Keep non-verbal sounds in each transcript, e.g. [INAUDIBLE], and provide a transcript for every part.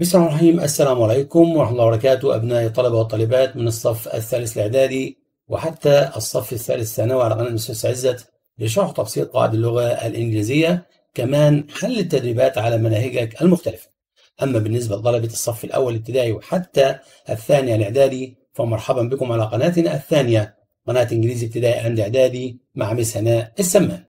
بسم الله الرحمن الرحيم السلام عليكم ورحمة الله وبركاته أبنائي الطلبة والطالبات من الصف الثالث الإعدادي وحتى الصف الثالث ثانوي على قناة المستشفى عزت لشرح تبسيط قواعد اللغة الإنجليزية كمان حل التدريبات على مناهجك المختلفة أما بالنسبة لطلبة الصف الأول الابتدائي وحتى الثاني الإعدادي فمرحبا بكم على قناتنا الثانية قناة إنجليزي ابتدائي عند إعدادي مع مس هناء السمان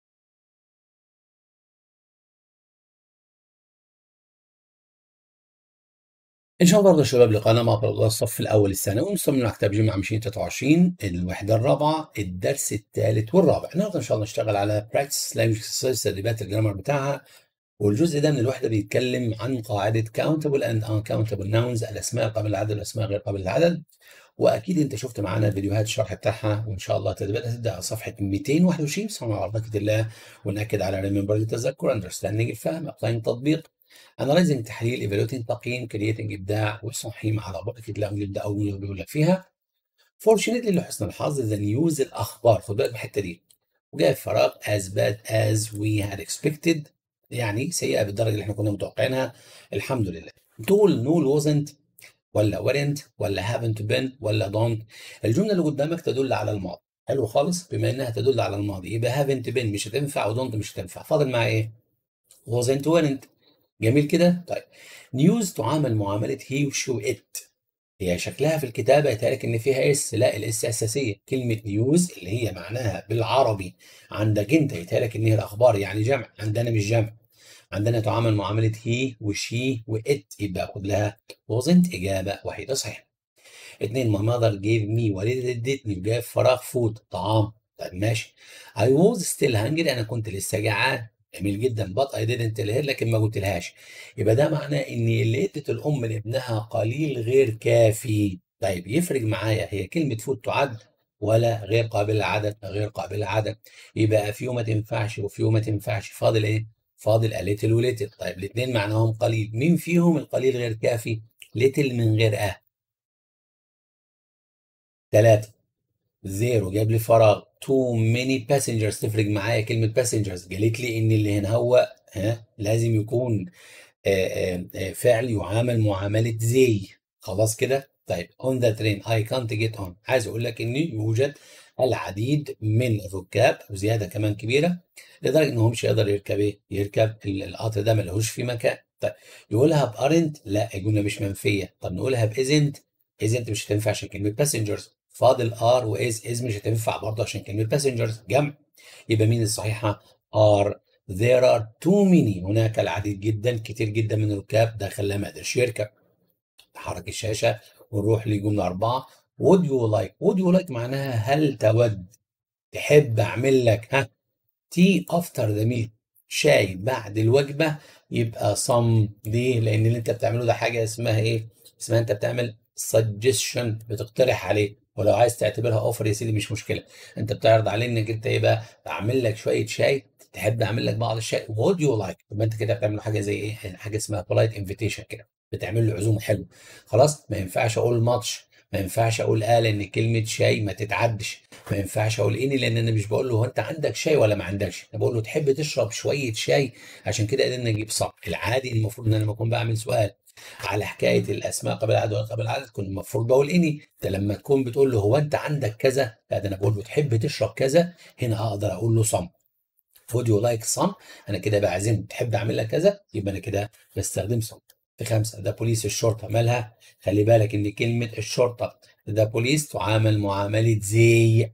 ان شاء الله برضه شباب لقانا مع بعض الصف الاول الثانوي مصمم مكتب جمع 2023 الوحده الرابعه الدرس الثالث والرابع النهارده ان شاء الله نشتغل على براكتس لانجوج اكسرسايز تدريبات الجرامر بتاعها والجزء ده من الوحده بيتكلم عن قاعده كاونتبل اند ان كاونتبل ناونز الاسماء قبل العدد والاسماء غير قبل العدد واكيد انت شفت معانا فيديوهات الشرح بتاعها وان شاء الله تدريبات تبدا على صفحه 221 بصمم على بركه الله وناكد على ريمبر التذكر اندرستاندنج الفهم ابلاين تطبيق Analyzing تحليل evaluating تقييم creating إبداع والصحيح على بركه لهم يبدأ أو لك فيها فورشنتلي لحسن الحظ ذا نيوز الأخبار خد بالك من الحتة دي وجاء فراغ as bad as we had expected يعني سيئة بالدرجة اللي احنا كنا متوقعينها الحمد لله تقول no wasn't ولا weren't ولا haven't been ولا don't الجملة اللي قدامك تدل على الماضي حلو خالص بما انها تدل على الماضي يبقى هافنت بن مش هتنفع ودونت مش هتنفع فاضل معايا ايه وزنت ورنت جميل كده؟ طيب نيوز تعامل معاملة هي وشو إت هي شكلها في الكتابة يتهيألك إن فيها اس لا الاس أساسية كلمة نيوز اللي هي معناها بالعربي عندك أنت يتهيألك إن هي الأخبار يعني جمع عندنا مش جمع عندنا تعامل معاملة هي وشي وإت يبقى خد لها وزنت إجابة وحيدة صحيحة. اتنين my mother gave me والدتي ادتني جاب فراغ فود طعام طب ماشي I was still hungry أنا كنت لسه جعان جميل جدا بط اي ديدنت tell لكن ما قلتلهاش يبقى ده معناه ان اللي ادت الام لابنها قليل غير كافي طيب يفرق معايا هي كلمه فود تعد ولا غير قابله للعدد غير قابله للعدد يبقى في ما تنفعش وفي ما تنفعش فاضل ايه فاضل a وليتل طيب الاثنين معناهم قليل مين فيهم القليل غير كافي ليتل من غير اه ثلاثة زيرو جاب لي فراغ تو ميني باسنجرز تفرق معايا كلمه باسنجرز قالت لي ان اللي هو ها لازم يكون آه، آه، آه، فعل يعامل معامله زي خلاص كده طيب اون ذا ترين اي كانت جيت اون عايز اقول لك ان يوجد العديد من الركاب وزياده كمان كبيره لدرجه انهم مش يقدر يركب ايه؟ يركب القطر ده ما لهوش في مكان طيب يقولها بارنت لا الجمله مش منفيه طب نقولها بايزنت ايزنت مش هتنفع عشان كلمه باسنجرز فاضل ار واز از مش هتنفع برضه عشان كلمه باسنجرز جمع يبقى مين الصحيحه ار there are too many هناك العديد جدا كتير جدا من الركاب ده خلاه ما قدرش يركب حرك الشاشه ونروح لجمله اربعه would you like would you like معناها هل تود تحب اعمل لك ها تي افتر ذا ميل شاي بعد الوجبه يبقى صم ليه؟ لان اللي انت بتعمله ده حاجه اسمها ايه؟ اسمها انت بتعمل سجشن بتقترح عليه ولو عايز تعتبرها اوفر يا سيدي مش مشكله انت بتعرض عليه انك انت ايه بقى اعمل لك شويه شاي تحب اعمل لك بعض الشاي وود يو لايك طب انت كده بتعمل حاجه زي ايه حاجه اسمها بولايت انفيتيشن كده بتعمل له عزومه حلوه خلاص ما ينفعش اقول ماتش ما ينفعش اقول اه لان كلمه شاي ما تتعدش ما ينفعش اقول اني لان انا مش بقول له هو انت عندك شاي ولا ما عندكش انا بقول له تحب تشرب شويه شاي عشان كده قدرنا نجيب صح العادي المفروض ان انا بكون اكون بعمل سؤال على حكايه الاسماء قبل العدد قبل العدد كنت المفروض بقول اني انت لما تكون بتقول له هو انت عندك كذا لا ده انا بقول له تحب تشرب كذا هنا اقدر اقول له صم فود يو لايك صم انا كده بعزم تحب اعمل لك كذا يبقى انا كده بستخدم صم في خمسه ده بوليس الشرطه مالها خلي بالك ان كلمه الشرطه ده بوليس تعامل معامله زي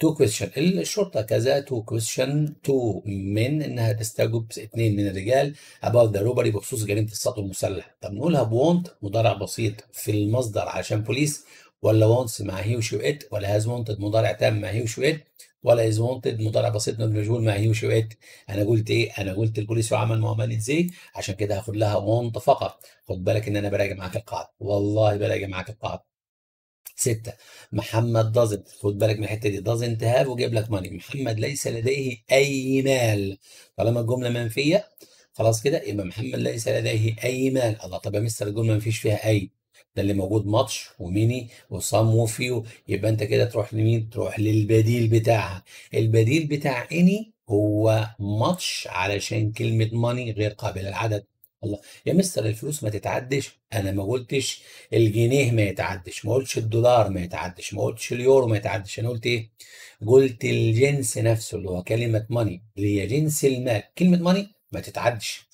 تو كويستشن الشرطه كذا تو كويستشن تو من انها تستجوب اثنين من الرجال اباوت ذا روبري بخصوص جريمه السطو المسلح طب نقولها بونت مضارع بسيط في المصدر عشان بوليس ولا وونتس مع هي وشو ات ولا هاز وونتد مضارع تام مع هي وشو ات ولا از وونتد مضارع بسيط مجهول مع هي وشو ات انا قلت ايه انا قلت البوليس وعمل معامله ازاي عشان كده هاخد لها وونت فقط خد بالك ان انا براجع معاك القاعده والله براجع معاك القاعده ستة محمد دازنت خد بالك من الحتة دي دازنت هاف وجيب لك ماني محمد ليس لديه أي مال طالما الجملة منفية خلاص كده يبقى محمد ليس لديه أي مال الله طب يا مستر الجملة مفيش فيها أي ده اللي موجود ماتش وميني وصام وفيو يبقى انت كده تروح لمين؟ تروح للبديل بتاعها البديل بتاع اني هو ماتش علشان كلمة ماني غير قابلة للعدد الله يا مستر الفلوس ما تتعدش انا ما قلتش الجنيه ما يتعدش ما قلتش الدولار ما يتعدش ما قلتش اليورو ما يتعدش انا قلت ايه قلت الجنس نفسه اللي هو كلمه ماني اللي هي جنس المال كلمه ماني ما تتعدش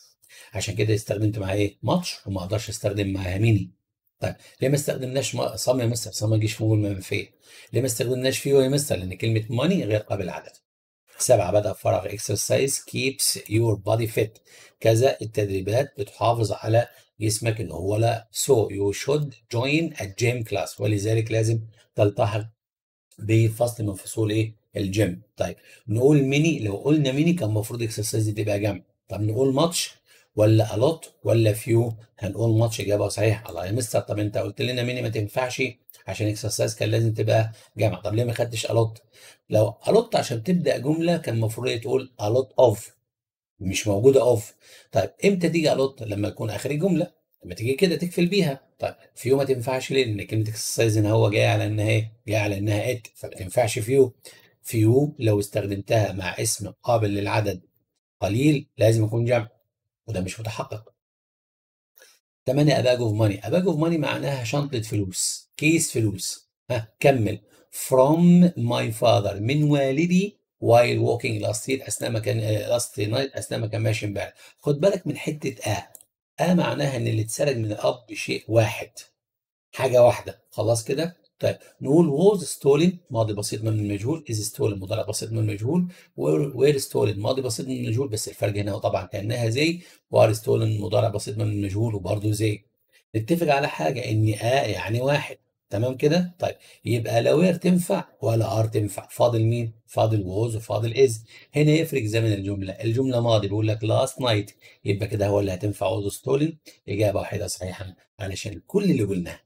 عشان كده استخدمت معاه ايه ماتش وما اقدرش استخدم معاها ميني طيب ليه ما استخدمناش صم يا مستر صم ما يجيش فوق المنفيه ليه ما استخدمناش فيه يا مستر لان كلمه ماني غير قابل عدد سبعة بدأ فراغ اكسرسايز كيبس يور بادي فيت كذا التدريبات بتحافظ على جسمك ان هو لا سو يو شود جوين الجيم كلاس ولذلك لازم تلتحق بفصل من فصول ايه الجيم طيب نقول ميني لو قلنا ميني كان المفروض اكسرسايز دي تبقى جمع طب نقول ماتش ولا الوت ولا فيو هنقول ماتش اجابه صحيح الله يا مستر طب انت قلت لنا ميني ما تنفعش عشان اكسرسايز كان لازم تبقى جمع طب ليه ما خدتش الوت لو الوت عشان تبدا جمله كان المفروض تقول الوت اوف مش موجوده اوف طيب امتى تيجي الوت لما يكون اخر الجمله لما تيجي كده تكفل بيها طيب فيو ما تنفعش ليه لان كلمه اكسرسايز هنا هو جاي على انها ايه جاي على انها ات فما تنفعش فيو فيو لو استخدمتها مع اسم قابل للعدد قليل لازم يكون جمع وده مش متحقق تمانية اباج اوف ماني اباج اوف ماني معناها شنطه فلوس كيس فلوس ها كمل from my father من والدي while walking last year اثناء ما كان آه، last night اثناء ما كان ماشي امبارح خد بالك من حته اه اه معناها ان اللي اتسرق من الاب شيء واحد حاجه واحده خلاص كده طيب نقول ووز ستولن ماضي بسيط من المجهول از ستولن مضارع بسيط من المجهول وير ستولن ماضي بسيط من المجهول بس الفرق هنا طبعا كانها زي وار ستولن مضارع بسيط من المجهول وبرده زي نتفق على حاجه ان ا يعني واحد تمام كده طيب يبقى لا وير تنفع ولا ار تنفع فاضل مين فاضل ووز وفاضل از هنا يفرق زمن الجمله الجمله ماضي بيقول لك لاست نايت يبقى كده هو اللي هتنفع ووز ستولن اجابه واحده صحيحه علشان كل اللي قلناه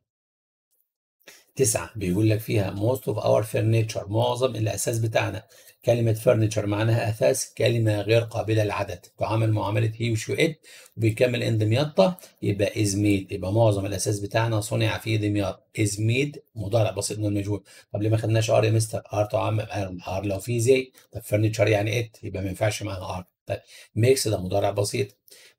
تسعة بيقول لك فيها most of our furniture معظم الأثاث بتاعنا كلمة furniture معناها أثاث كلمة غير قابلة للعدد تعامل معاملة هي وشو إت وبيكمل إن دمياطة يبقى إز ميد يبقى معظم الأثاث بتاعنا صنع في دمياط إز ميد مضارع بسيط من المجهول طب ليه ما خدناش ار يا مستر ار تعامل ار لو في زي طب furniture يعني إت يبقى ما ينفعش معاها ار طيب ميكس ده مضارع بسيط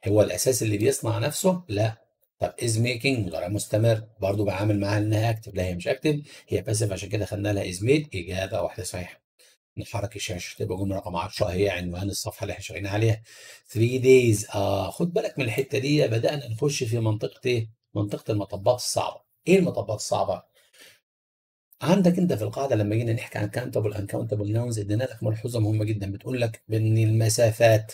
هو الأساس اللي بيصنع نفسه لا طب از ميكنج غير مستمر برضو بعامل معاها انها اكتف لا هي مش اكتف هي باسف عشان كده خدنا لها از ميد اجابه واحده صحيحه نحرك الشاشه تبقى جمله رقم 10 هي عنوان الصفحه اللي احنا شغالين عليها 3 دايز اه خد بالك من الحته دي بدانا نخش في منطقه ايه؟ منطقه المطبات الصعبه ايه المطبات الصعبه؟ عندك انت في القاعده لما جينا نحكي عن كاونتبل ان كاونتبل ناونز ادينا لك ملحوظه مهمه جدا بتقول لك بان المسافات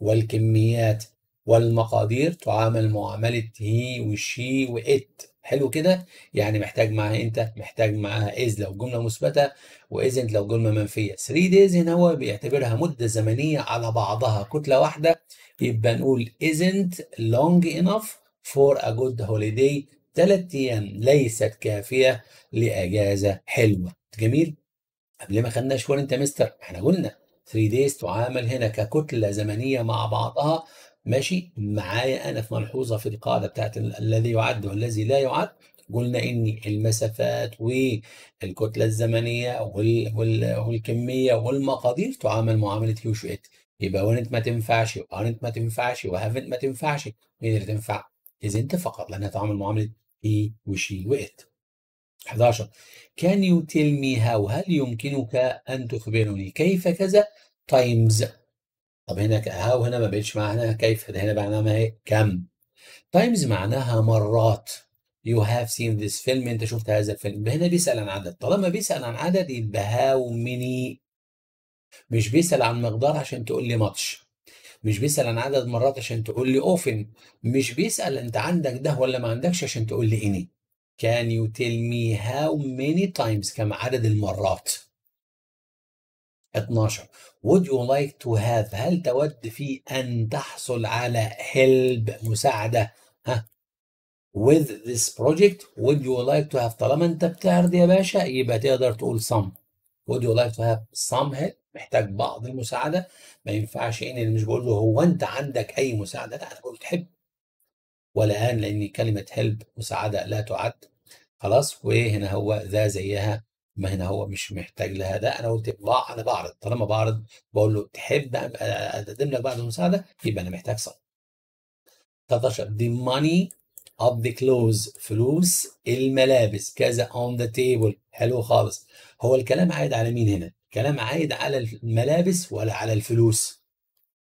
والكميات والمقادير تعامل معاملة هي وشي وإت حلو كده يعني محتاج معاها أنت محتاج معاها إذ لو جملة مثبتة وإذنت لو جملة منفية 3 دايز هنا هو بيعتبرها مدة زمنية على بعضها كتلة واحدة يبقى نقول isn't long enough for a good holiday ثلاث أيام ليست كافية لأجازة حلوة جميل قبل ما خدنا شوية أنت مستر احنا قلنا 3 دايز تعامل هنا ككتلة زمنية مع بعضها ماشي معايا انا في ملحوظه في القاعده بتاعت الذي يعد والذي لا يعد قلنا ان المسافات والكتله الزمنيه والكميه والمقادير تعامل معامله كيو شو ات يبقى وانت ما تنفعش وارنت ما تنفعش وهافنت ما تنفعش مين اللي تنفع؟ انت فقط لانها تعامل معامله اي وشي وات 11 كان يو تيل مي هاو هل يمكنك ان تخبرني كيف كذا تايمز طب هنا ها وهنا ما بقتش معناها كيف هنا معناها ايه كم تايمز معناها مرات يو هاف سين ذيس فيلم انت شفت هذا الفيلم هنا بيسال عن عدد طالما بيسال عن عدد يبقى هاو ميني مش بيسال عن مقدار عشان تقول لي ماتش مش بيسال عن عدد مرات عشان تقول لي اوفن مش بيسال انت عندك ده ولا ما عندكش عشان تقول لي اني كان يو تيل مي هاو ميني تايمز كم عدد المرات 12 Would you like to have هل تود في أن تحصل على help مساعدة ها with this project would you like to have طالما أنت بتعرض يا باشا يبقى تقدر تقول some would you like to have some help محتاج بعض المساعدة ما ينفعش إن اللي مش بقول له هو أنت عندك أي مساعدة لا تقول تحب والآن لأن كلمة help مساعدة لا تعد خلاص وهنا هو ذا زيها ما هنا هو مش محتاج لها ده انا قلت انا بعرض طالما بعرض بقول له تحب اقدم لك بعض المساعده يبقى انا محتاج صرف 13 the money of the clothes فلوس الملابس كذا on the table حلو خالص هو الكلام عايد على مين هنا؟ الكلام عايد على الملابس ولا على الفلوس؟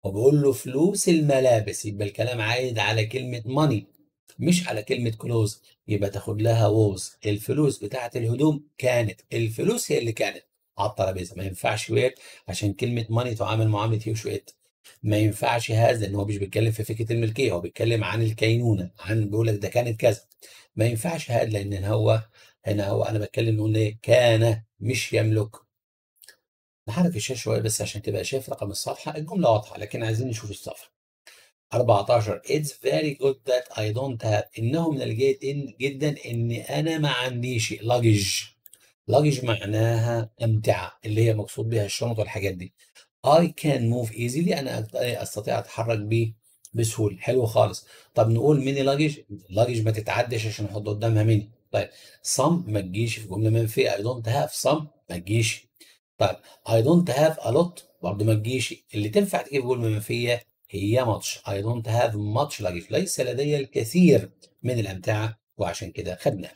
وبقول له فلوس الملابس يبقى الكلام عايد على كلمة money مش على كلمة كلوز يبقى تاخد لها ووز الفلوس بتاعة الهدوم كانت الفلوس هي اللي كانت على الترابيزة ما ينفعش ويت عشان كلمة ماني تعامل معاملة يوش ويت ما ينفعش هذا ان هو مش بيتكلم في فكره الملكيه هو بيتكلم عن الكينونه عن بيقول لك ده كانت كذا ما ينفعش هذا لان هو هنا هو انا بتكلم نقول ايه كان مش يملك نحرك الشاشه شويه بس عشان تبقى شايف رقم الصفحه الجمله واضحه لكن عايزين نشوف الصفحه 14 It's very good that I don't have إنه من الجيد إن جدا إن أنا ما عنديش لاجج لاجج معناها أمتعة اللي هي مقصود بها الشنط والحاجات دي I can move easily أنا أستطيع أتحرك بيه بسهولة حلو خالص طب نقول ميني لاجج لاجج ما تتعدش عشان أحط قدامها ميني طيب سم ما تجيش في جملة منفية I don't have سم ما تجيش طيب I don't have a lot برضه ما تجيش اللي تنفع تجيب جملة منفية هي ماتش اي دونت هاف ماتش لايف ليس لدي الكثير من الأمتعة وعشان كده خدناها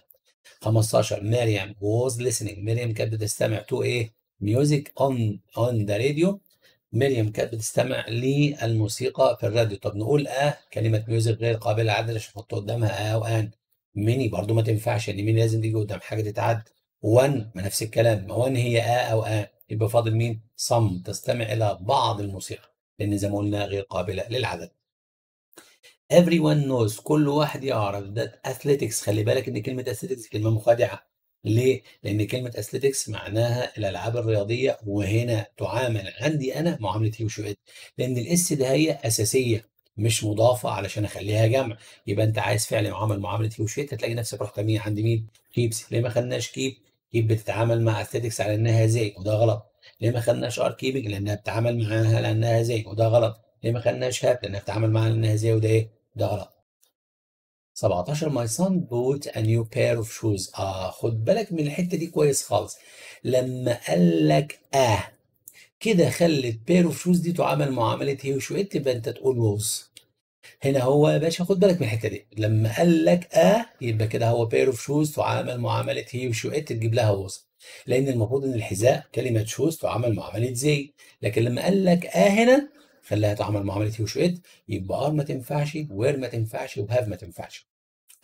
15 مريم was listening مريم كانت بتستمع تو ايه ميوزك اون اون ذا راديو مريم كانت بتستمع للموسيقى في الراديو طب نقول اه كلمة ميوزك غير قابلة عدل عشان نحط قدامها اه وان ميني برضو ما تنفعش ان يعني ميني لازم تيجي قدام حاجة تتعد وان ما نفس الكلام ما وان هي اه او اه يبقى فاضل مين صم تستمع الى بعض الموسيقى لأن زي ما قلنا غير قابلة للعدد. everyone knows كل واحد يعرف ذات اثليتكس خلي بالك ان كلمه اثليتكس كلمه مخادعه ليه؟ لان كلمه اثليتكس معناها الالعاب الرياضيه وهنا تعامل عندي انا معامله هي وشوئت لان الاس ده هي اساسيه مش مضافه علشان اخليها جمع يبقى انت عايز فعل معامل معامله هي وشوئت هتلاقي نفسك رحت مين عند مين؟ كيبس ليه ما خدناش كيب؟ كيب بتتعامل مع اثليتكس على انها زي وده غلط ليه ما خدناش اركيبنج لانها بتتعامل معاها لانها زي وده غلط ليه ما خدناش هاب لانها بتتعامل معاها لانها زي وده ايه ده غلط 17 my son bought a new pair of shoes اه خد بالك من الحته دي كويس خالص لما قال لك اه كده خلت بير اوف شوز دي تعامل معامله هي وشويت تبقى انت تقول ووز هنا هو يا باشا خد بالك من الحته دي لما قال لك اه يبقى كده هو بير اوف شوز تعامل معامله هي وشو ات تجيب لها وصف لان المفروض ان الحذاء كلمه شوز تعامل معامله زي لكن لما قال لك اه هنا خلاها تعمل معامله هي وشو ات يبقى ار ما تنفعش وير ما تنفعش وهاف ما تنفعش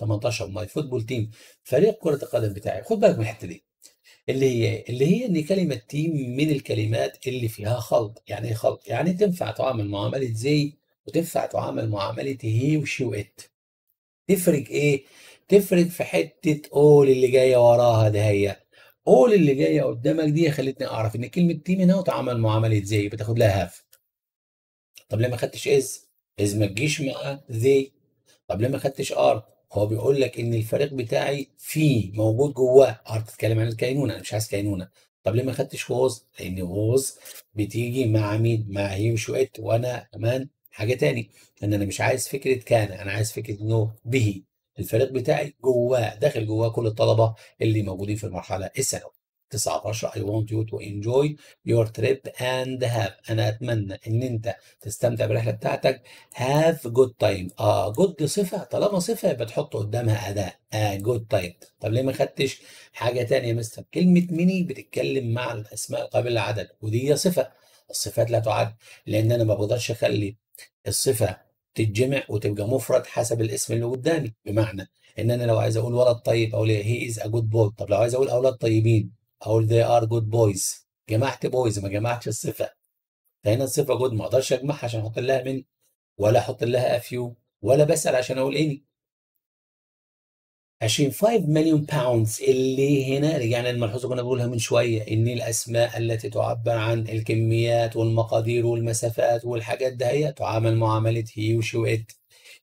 18 ماي فوتبول تيم فريق كره القدم بتاعي خد بالك من الحته دي اللي هي اللي هي ان كلمه تيم من الكلمات اللي فيها خلط يعني ايه خلط يعني تنفع تعامل معامله زي وتنفع تعامل معامله هي وشي وات تفرق ايه تفرق في حته اول اللي جايه وراها ده هي اول اللي جايه قدامك دي خلتني اعرف ان كلمه تي من هنا وتعامل معامله زي بتاخد لها هاف طب ليه ما خدتش از از ما تجيش مع زي طب ليه ما خدتش ار هو بيقول لك ان الفريق بتاعي فيه موجود جواه ار تتكلم عن الكينونه انا مش عايز كينونه طب ليه ما خدتش ووز لان ووز بتيجي مع مين مع هي وشويت وانا كمان حاجه تاني ان انا مش عايز فكره كان انا عايز فكره انه به الفريق بتاعي جواه داخل جواه كل الطلبه اللي موجودين في المرحله الثانويه 19 I want you to enjoy your trip and have انا اتمنى ان انت تستمتع بالرحله بتاعتك have good time اه good صفه طالما صفه يبقى تحط قدامها اداء آه good time طب ليه ما خدتش حاجه ثانيه يا مستر كلمه ميني بتتكلم مع الاسماء قابله للعدد ودي صفه الصفات لا تعد لان انا ما بقدرش اخلي الصفة تتجمع وتبقى مفرد حسب الاسم اللي قدامي بمعنى ان انا لو عايز اقول ولد طيب اقول هي از ا جود بوي طب لو عايز اقول اولاد طيبين اقول they are good boys جمعت بويز ما جمعتش الصفة فهنا الصفة جود ما اقدرش اجمعها عشان احط لها من ولا احط لها افيو ولا بسأل عشان اقول اني 25 مليون باوندز اللي هنا رجعنا للملحوظه كنا بنقولها من شويه ان الاسماء التي تعبر عن الكميات والمقادير والمسافات والحاجات ده هي تعامل معامله هي وشي وات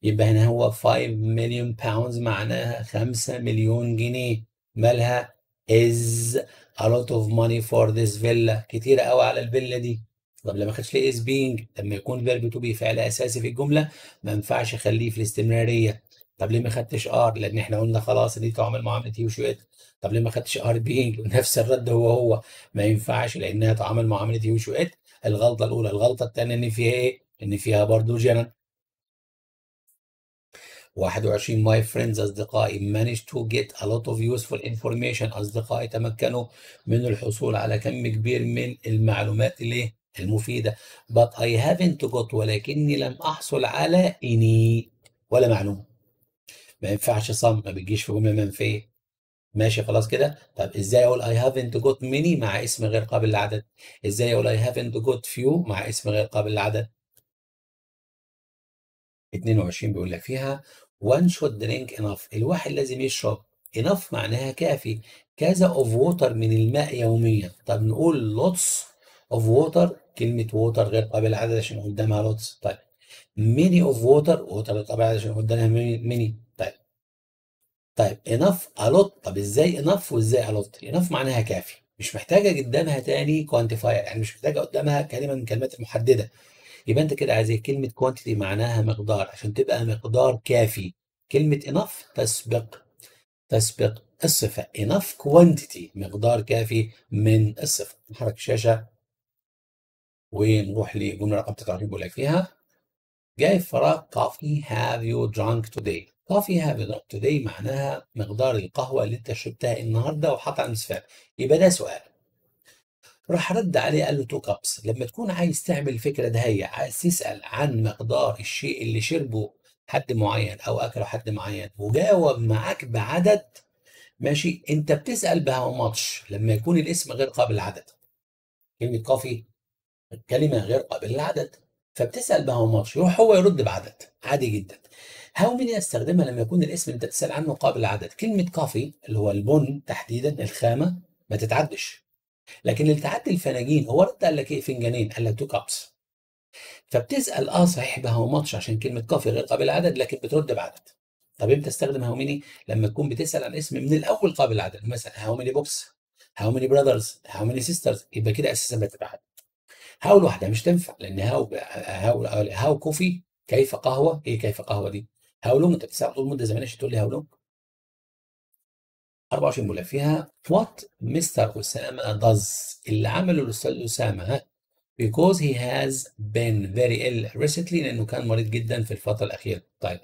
يبقى هنا هو 5 مليون باوندز معناها 5 مليون جنيه مالها از a lot of money for this villa كتير قوي على الفيلا دي طب لما خدش ليه از بينج لما يكون فيرب تو بي فعل اساسي في الجمله ما ينفعش اخليه في الاستمراريه طب ليه ما خدتش ار لان احنا قلنا خلاص دي تعامل معامله هي وشويه طب ليه ما خدتش ار بي [LAUGHS] نفس الرد هو هو ما ينفعش لانها تعامل معامله هي وشويه الغلطه الاولى الغلطه الثانيه ان فيها ايه ان فيها برضه جنن 21 ماي فريندز اصدقائي managed to get a lot of useful information اصدقائي تمكنوا من الحصول على كم كبير من المعلومات اللي المفيده but I haven't got ولكني لم احصل على any ولا معلومه ما ينفعش صم ما بتجيش في جمله منفيه ماشي خلاص كده طب ازاي اقول اي هافنت جوت ميني مع اسم غير قابل للعدد ازاي اقول اي هافنت جوت فيو مع اسم غير قابل للعدد 22 بيقول لك فيها وان شوت درينك انف الواحد لازم يشرب انف معناها كافي كذا اوف ووتر من الماء يوميا طب نقول لوتس اوف ووتر كلمه ووتر غير قابل للعدد عشان قدامها لوتس طيب ميني اوف ووتر ووتر غير قابل للعدد عشان قدامها ميني طيب انف الوت طب ازاي انف وازاي الوت انف معناها كافي مش محتاجه قدامها تاني quantifier يعني مش محتاجه قدامها كلمه من الكلمات المحدده يبقى انت كده عايز كلمه كوانتيتي معناها مقدار عشان تبقى مقدار كافي كلمه انف تسبق تسبق الصفه انف كوانتيتي مقدار كافي من الصفه نحرك الشاشه ونروح لجمله رقم 39 بقول لك فيها جاي فراغ كافي هاف يو درانك توداي كوفي have it up معناها مقدار القهوة اللي أنت شربتها النهاردة وحط على نصفها يبقى ده سؤال راح رد عليه قال له تو كابس لما تكون عايز تعمل الفكره ده هي عايز تسأل عن مقدار الشيء اللي شربه حد معين أو أكله حد معين وجاوب معاك بعدد ماشي أنت بتسأل بهاو ماتش لما يكون الاسم غير قابل للعدد كلمة كافي كلمة غير قابل للعدد فبتسأل بهاو ماتش يروح هو يرد بعدد عادي جدا هاو ميني استخدمها لما يكون الاسم اللي انت بتسال عنه قابل للعدد كلمه كافي اللي هو البن تحديدا الخامه ما تتعدش لكن اللي تعدي الفناجين هو رد قال لك ايه فنجانين قال لك تو كابس فبتسال اه صحيح بها ماتش عشان كلمه كافي غير قابل للعدد لكن بترد بعدد طب امتى استخدم هاو ميني لما تكون بتسال عن اسم من الاول قابل للعدد مثلا هاو ميني بوكس هاو ميني براذرز هاو ميني سيسترز يبقى كده اساسا بتبقى هاو لوحدها مش تنفع لان هاو هاو هاو كوفي كيف قهوه ايه كيف قهوه دي هقول انت بتسال طول مده زمنيه عشان تقول لي هقول 24 مولك فيها وات مستر اسامه داز اللي عمله الاستاذ اسامه ها بيكوز هي هاز بين فيري ال ريسنتلي لانه كان مريض جدا في الفتره الاخيره طيب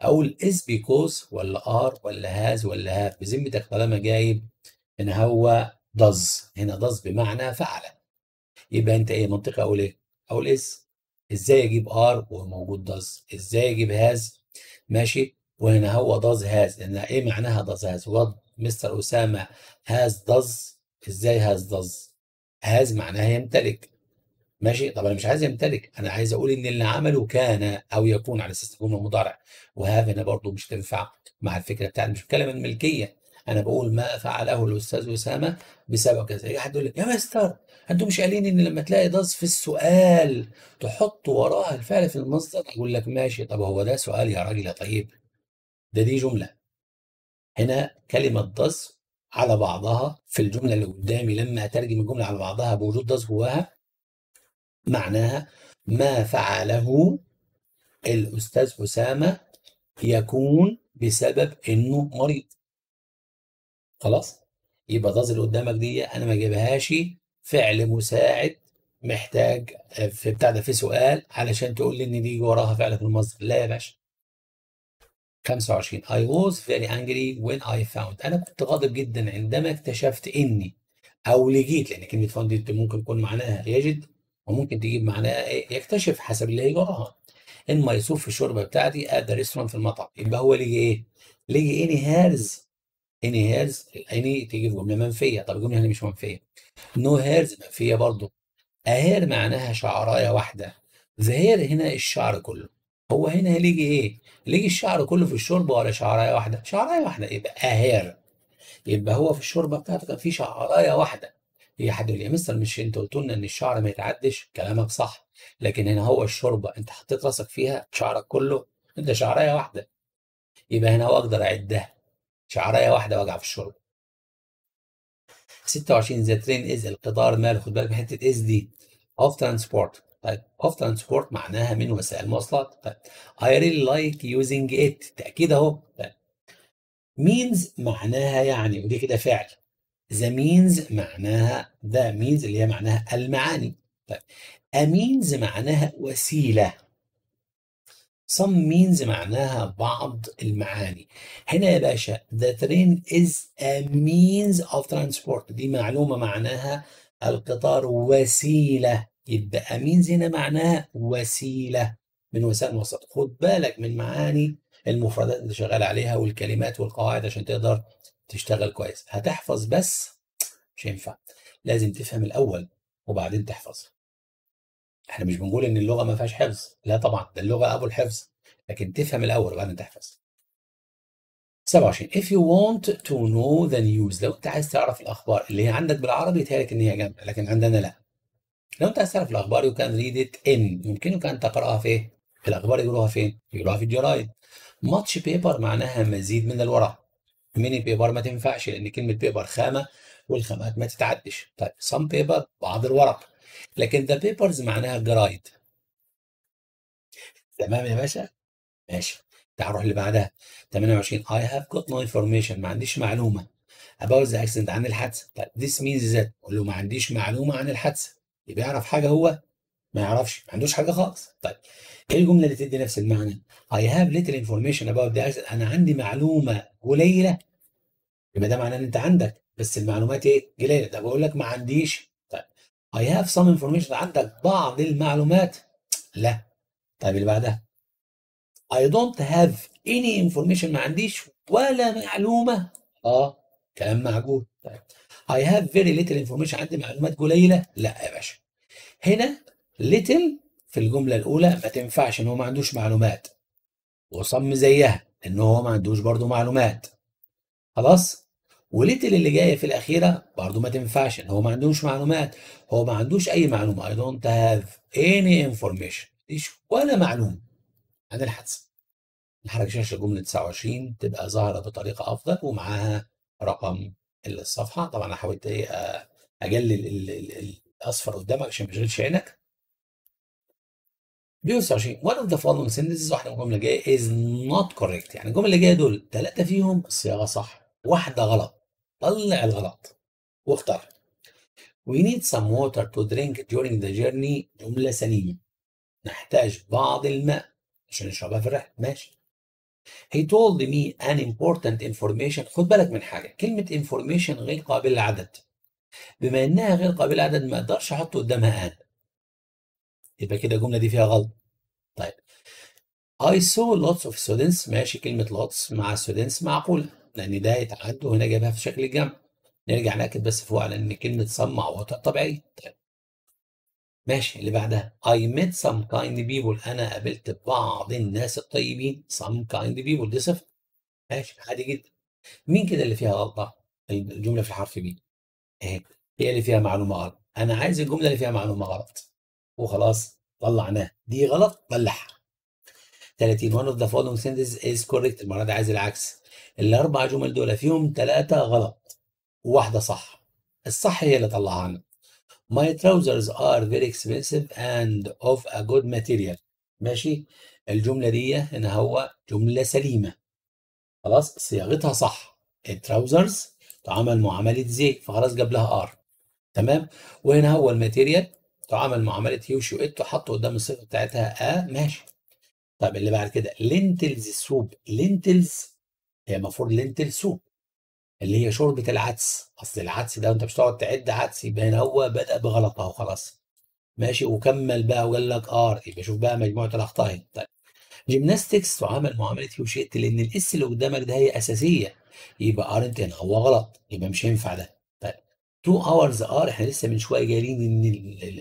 اقول از بيكوز ولا ار ولا هاز ولا هاف بذمتك طالما جايب ان هو داز هنا داز بمعنى فعل يبقى انت ايه منطقي اقول ايه اقول از ازاي اجيب ار وموجود داز؟ ازاي اجيب هاز ماشي وهنا هو داز هاز ان ايه معناها داز هاز وات مستر اسامه هاز داز ازاي هاز داز هاز معناها يمتلك ماشي طب انا مش عايز يمتلك انا عايز اقول ان اللي عمله كان او يكون على اساس تكون المضارع وهاف هنا برضه مش تنفع مع الفكره بتاعت مش بتكلم الملكيه انا بقول ما فعله الاستاذ اسامه بسبب كذا يجي إيه، حد يقول لي يا مستر انتوا مش قايلين ان لما تلاقي ضاز في السؤال تحط وراها الفعل في المصدر يقول لك ماشي طب هو ده سؤال يا راجل يا طيب ده دي جمله هنا كلمه ضاز على بعضها في الجمله اللي قدامي لما اترجم الجمله على بعضها بوجود ضاز جواها معناها ما فعله الاستاذ اسامه يكون بسبب انه مريض خلاص يبقى ضاز اللي قدامك دي انا ما جايبهاش فعل مساعد محتاج آه، في بتاع ده في سؤال علشان تقول لي ان دي وراها فعل في المصدر لا يا باشا 25 I was very angry when I found انا كنت غاضب جدا عندما اكتشفت اني او لجيت لان كلمه فاوند ممكن يكون معناها يجد وممكن تجيب معناها ايه يكتشف حسب اللي هي وراها ان ميصوف في الشوربه بتاعتي ات ذا ريستورانت في المطعم يبقى هو لقي ايه؟ لقي اني هارز اني هيرز اني تيجي في جمله منفيه طب الجمله هنا مش منفيه نو هيرز منفيه برضه اهير معناها شعرايه واحده ظهير هنا الشعر كله هو هنا هيجي ايه؟ هيجي الشعر كله في الشوربه ولا شعرايه واحده؟ شعرايه واحده يبقى اهير يبقى هو في الشوربه بتاعته كان في شعرايه واحده هي حد يقول يا مستر مش انت قلت لنا ان الشعر ما يتعدش كلامك صح لكن هنا هو الشوربه انت حطيت راسك فيها شعرك كله انت شعرايه واحده يبقى هنا هو اقدر اعدها شعرايه واحده واجعه في الشرب 26 ذا ترين از القطار مال خد بالك من حته از دي اوف ترانسبورت طيب اوف ترانسبورت معناها من وسائل المواصلات طيب اي ريلي لايك يوزنج ات تاكيد اهو طيب مينز معناها يعني ودي كده فعل ذا مينز معناها ذا مينز اللي هي معناها المعاني طيب امينز معناها وسيله some means معناها بعض المعاني هنا يا باشا ذا ترين از ا مينز اوف ترانسبورت دي معلومة معناها القطار وسيلة يبقى مينز هنا معناها وسيلة من وسائل المواصلات خد بالك من معاني المفردات اللي شغال عليها والكلمات والقواعد عشان تقدر تشتغل كويس هتحفظ بس مش هينفع لازم تفهم الأول وبعدين تحفظ احنا مش بنقول ان اللغه ما فيهاش حفظ لا طبعا ده اللغه ابو الحفظ لكن تفهم الاول وبعدين تحفظ 27 if you want to know the news لو انت عايز تعرف الاخبار اللي هي عندك بالعربي تهلك ان هي جامده لكن عندنا لا لو انت عايز تعرف الاخبار you can read it in يمكنك ان تقراها في ايه؟ الاخبار يقولوها فين؟ يقولوها في الجرايد ماتش بيبر معناها مزيد من الورق ميني بيبر ما تنفعش لان كلمه بيبر خامه والخامات ما تتعدش طيب سام بيبر بعض الورق لكن ذا بيبرز معناها جرايد تمام يا باشا ماشي تعال نروح اللي بعدها 28 اي هاف got no information ما عنديش معلومة about the accident عن الحادثة طيب this means that قول له ما عنديش معلومة عن الحادثة يبقى يعرف حاجة هو ما يعرفش ما عندوش حاجة خالص طيب ايه الجملة اللي تدي نفس المعنى اي هاف ليتل انفورميشن اباوت ذا أنا عندي معلومة قليلة يبقى ده معناه ان انت عندك بس المعلومات ايه قليلة ده بقول لك ما عنديش I have some information عندك بعض المعلومات لا طيب اللي بعدها I don't have any information ما عنديش ولا معلومة اه كلام معقول طيب I have very little information عندي معلومات قليلة لا يا باشا هنا little في الجملة الأولى ما تنفعش إن هو ما عندوش معلومات وصم زيها إن هو ما عندوش برضه معلومات خلاص وليتل اللي جايه في الاخيره برضه ما تنفعش هو ما عندوش معلومات هو ما عندوش اي معلومه اي دونت هاف اني انفورميشن مفيش ولا معلومه عن الحادثه نحرك شاشه جمله 29 تبقى ظاهره بطريقه افضل ومعاها رقم الصفحه طبعا انا حاولت ايه آه، اجلل الاصفر قدامك عشان ما يشغلش عينك 29 وان اوف ذا فولون sentences واحده من الجمله الجايه از نوت كوريكت يعني الجمله اللي جايه دول ثلاثه فيهم الصياغه صح واحده غلط طلع الغلط واختار We need some water to drink during the journey جملة سليمة نحتاج بعض الماء عشان نشربها في الرحلة ماشي He told me an important information خد بالك من حاجة كلمة information غير قابلة للعدد بما إنها غير قابلة للعدد ما أقدرش أحط قدامها ان يبقى كده الجملة دي فيها غلط طيب I saw lots of students ماشي كلمة lots مع students معقولة لأن ده يتعدى وهنا جايبها في شكل الجمع نرجع نأكد بس فوق على إن كلمة صم مع وطئ طبيعية طيب. ماشي اللي بعدها I met some kind people أنا قابلت بعض الناس الطيبين some kind people دي صفر ماشي عادي جدا مين كده اللي فيها غلطة الجملة في حرف بي أهي هي اللي فيها معلومة غلط أنا عايز الجملة اللي فيها معلومة غلط وخلاص طلعناها دي غلط طلعها 30 one of the following sentences is correct المره دي عايز العكس الاربع جمل دول فيهم ثلاثه غلط وواحده صح الصح هي اللي طلعها لنا My trousers are very expensive and of a good material ماشي الجملة دي هنا هو جملة سليمة خلاص صياغتها صح التراوزرز تعامل معاملة زي فخلاص جاب لها ار تمام وهنا هو الماتيريال تعامل معاملة هي وشي وإت قدام الصيغه بتاعتها آ ماشي طب اللي بعد كده لنتلز سوب لنتلز هي المفروض لنتل سوب اللي هي شوربه العدس اصل العدس ده انت مش تقعد تعد عدس يبقى هنا هو بدا بغلط اهو خلاص ماشي وكمل بقى وقال لك ار آه، يبقى شوف بقى مجموعه الاخطاء هنا طيب جيمناستكس تعامل معامله يوشيت لان الاس اللي قدامك ده هي اساسيه يبقى ارنت هنا هو غلط يبقى مش هينفع ده 2 hours ار اه، احنا لسه من شويه جايين ان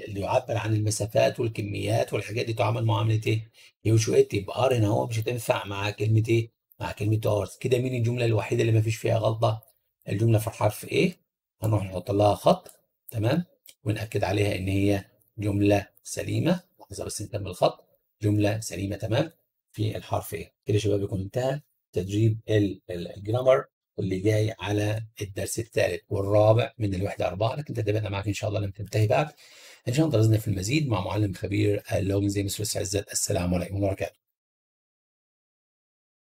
اللي يعبر عن المسافات والكميات والحاجات دي تعامل معامله ايه؟ يوشوات إيه، يبقى ار آه، هنا هو مش هتنفع مع كلمه ايه؟ مع كلمه اورز كده مين الجمله الوحيده اللي ما فيش فيها غلطه؟ الجمله في الحرف ايه؟ هنروح نحط لها خط تمام؟ ونأكد عليها ان هي جمله سليمه لحظه بس نكمل الخط جمله سليمه تمام في الحرف ايه؟ كده يا شباب يكون انتهى تدريب الجرامر واللي جاي على الدرس الثالث والرابع من الوحده اربعه لكن تتابعنا معاك ان شاء الله لما تنتهي بقى ان شاء الله درسنا في المزيد مع معلم خبير اللهم زي مستر عزت السلام عليكم ورحمه الله وبركاته